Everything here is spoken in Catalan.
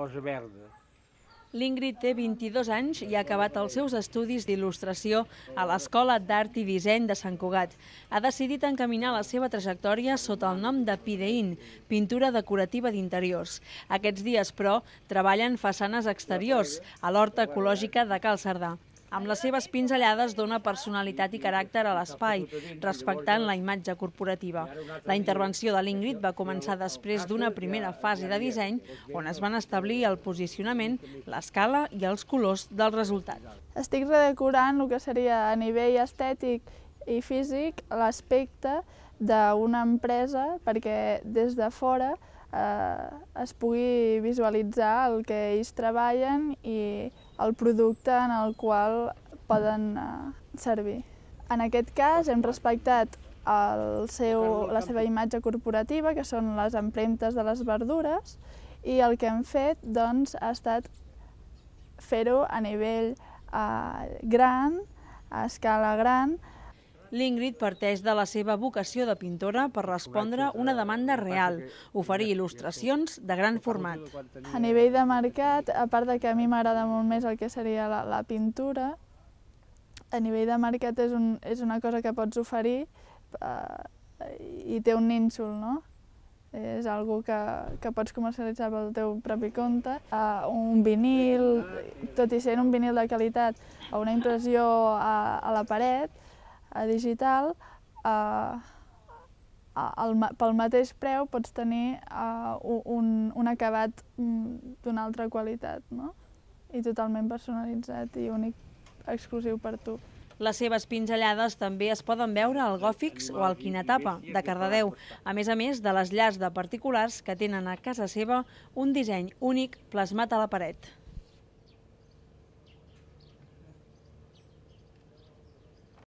cosa verda. L'Ingrid té 22 anys i ha acabat els seus estudis d'il·lustració a l'Escola d'Art i Disseny de Sant Cugat. Ha decidit encaminar la seva trajectòria sota el nom de Pideïn, pintura decorativa d'interiors. Aquests dies, però, treballen façanes exteriors a l'Horta Ecològica de Cal Cerdà. Amb les seves pinzellades dona personalitat i caràcter a l'espai, respectant la imatge corporativa. La intervenció de l'Ingrid va començar després d'una primera fase de disseny on es van establir el posicionament, l'escala i els colors del resultat. Estic redecorant el que seria a nivell estètic i físic l'aspecte d'una empresa perquè des de fora eh, es pugui visualitzar el que ells treballen i el producte en el qual poden eh, servir. En aquest cas hem respectat el seu, la seva imatge corporativa, que són les empremtes de les verdures, i el que hem fet doncs, ha estat fer-ho a nivell eh, gran, a escala gran, L'Ingrid parteix de la seva vocació de pintora per respondre una demanda real, oferir il·lustracions de gran format. A nivell de mercat, a part de que a mi m'agrada molt més el que seria la, la pintura, a nivell de mercat és, un, és una cosa que pots oferir eh, i té un nínxol, no? és algo que, que pots comercialitzar pel teu propi compte. Uh, un vinil, tot i sent un vinil de qualitat, o una impressió a, a la paret, a digital, eh, al, pel mateix preu pots tenir eh, un, un acabat mm, d'una altra qualitat, no? I totalment personalitzat i únic, exclusiu per tu. Les seves pinzellades també es poden veure al Gòfix o al Quinatapa, de Cardedeu, a més a més de les llars de particulars que tenen a casa seva un disseny únic plasmat a la paret.